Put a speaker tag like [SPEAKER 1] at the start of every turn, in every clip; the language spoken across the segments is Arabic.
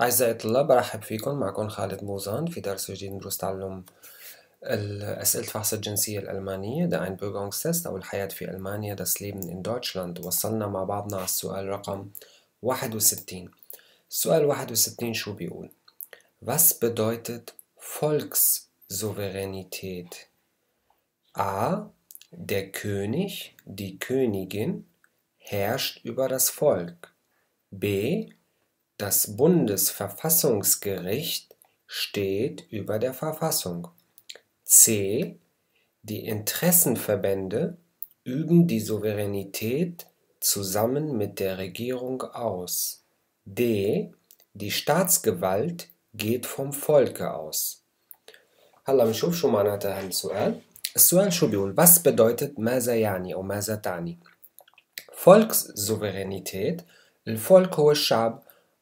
[SPEAKER 1] أعزائي الطلاب برحب فيكم معكم خالد موزان في درس جديد ندرس تعلم أسئلة فحص الجنسية الألمانية der Einbürgerungstest أو الحياة في ألمانيا das Leben in Deutschland وصلنا مع بعضنا على السؤال رقم 61 السؤال 61 شو بيقول Was bedeutet Volkssouveränität? A. Der König, die Königin herrscht über das Volk. B. Das Bundesverfassungsgericht steht über der Verfassung. C. Die Interessenverbände üben die Souveränität zusammen mit der Regierung aus. D. Die Staatsgewalt geht vom Volke aus. هلا بنشوف شو معناتها هالسؤال السؤال شو بيقول was bedeutet ماذا يعني أو Volkssouveränität الفولك هو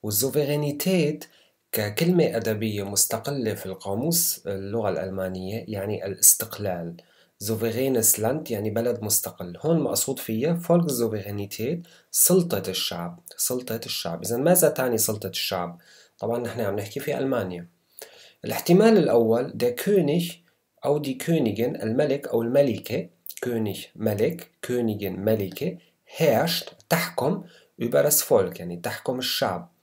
[SPEAKER 1] والسوفيرينيتيت ككلمة أدبية مستقلة في القاموس اللغة الألمانية يعني الاستقلال سوفيرينس لاند يعني بلد مستقل هون المقصود فيها فولك سوفيرينيتيت سلطة الشعب سلطة الشعب إذا ماذا تعني سلطة الشعب؟ طبعا نحن عم نحكي في ألمانيا الاحتمال الأول دي König أو دي كونيجن الملك أو الملكة كونيج ملك كونيجن ملكة هيرشت تحكم über das Volk يعني تحكم الشعب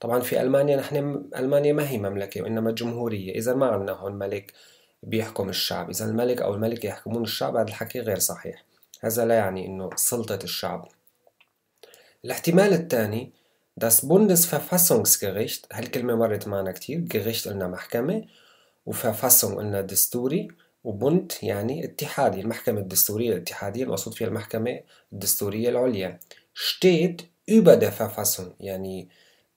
[SPEAKER 1] طبعا في ألمانيا نحن ألمانيا ما هي مملكة وإنما جمهورية إذا ما عندنا هون ملك بيحكم الشعب إذا الملك أو الملكة يحكمون الشعب هذا الحكي غير صحيح هذا لا يعني إنه سلطة الشعب الاحتمال الثاني Das Bundesverfassungsgericht هالكلمة مرت معنا كتير Gericht قلنا محكمة وفافاسون قلنا دستوري وبند يعني اتحادي المحكمة الدستورية الاتحادية المقصود فيها المحكمة الدستورية العليا steht über der Verfassung يعني آه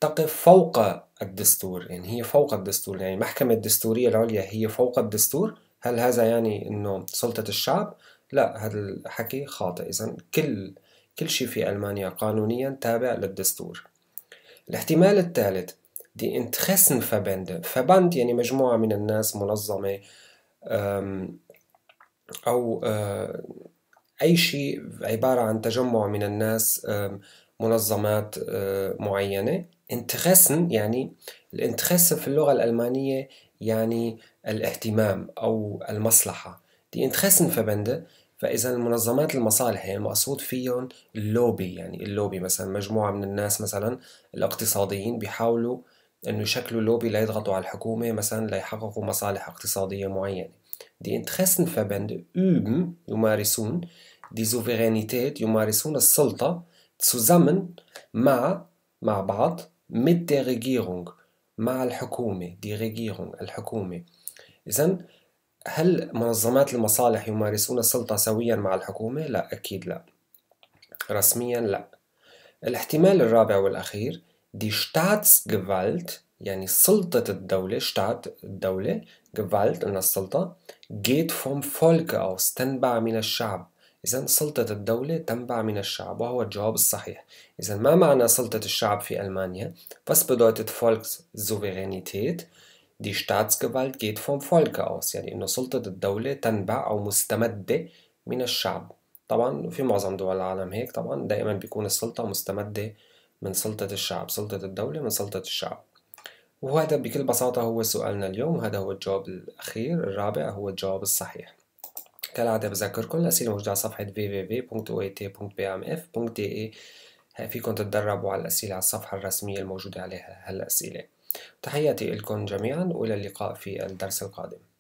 [SPEAKER 1] تقف فوق الدستور يعني هي فوق الدستور يعني المحكمة الدستورية العليا هي فوق الدستور هل هذا يعني أنه سلطة الشعب؟ لا هذا الحكي خاطئ إذا كل كل شيء في ألمانيا قانونيا تابع للدستور الاحتمال الثالث دي فبند فبند يعني مجموعة من الناس منظمة أو أي شيء عبارة عن تجمع من الناس منظمات معينة انترسن يعني الانترسه في اللغة الألمانية يعني الاهتمام أو المصلحة دي انترسن فبندة فإذا المنظمات المصالح يعني المقصود فيهم اللوبي يعني اللوبي مثلا مجموعة من الناس مثلا الاقتصاديين بيحاولوا إنه يشكلوا لوبي ليضغطوا على الحكومة مثلا ليحققوا مصالح اقتصادية معينة Die فبند üben, يمارسون, دي Souveränität, يمارسون السلطة zusammen مع مع بعض mit der Regierung مع الحكومة دي ريجيرون الحكومة إذا هل منظمات المصالح يمارسون السلطة سويا مع الحكومة؟ لا أكيد لا رسميا لا الاحتمال الرابع والأخير دي Staatsgewalt يعني سلطة الدولة Staat الدولة Gewalt إن السلطة geht vom Volke aus تنبع من الشعب إذا سلطة الدولة تنبع من الشعب وهو الجواب الصحيح إذا ما معنى سلطة الشعب في ألمانيا؟ Was bedeutet Volkssouveränität? Die Staatsgewalt geht vom Volke aus يعني إنه سلطة الدولة تنبع أو مستمدة من الشعب طبعا في معظم دول العالم هيك طبعا دائما بيكون السلطة مستمدة من سلطة الشعب سلطة الدولة من سلطة الشعب وهذا بكل بساطة هو سؤالنا اليوم وهذا هو الجواب الأخير الرابع هو الجواب الصحيح كالعادة بذكركم الأسئلة موجودة على صفحة www.oet.bamf.de فيكم تتدربوا على الأسئلة على الصفحة الرسمية الموجودة عليها هالأسئلة تحياتي لكم جميعا وإلى اللقاء في الدرس القادم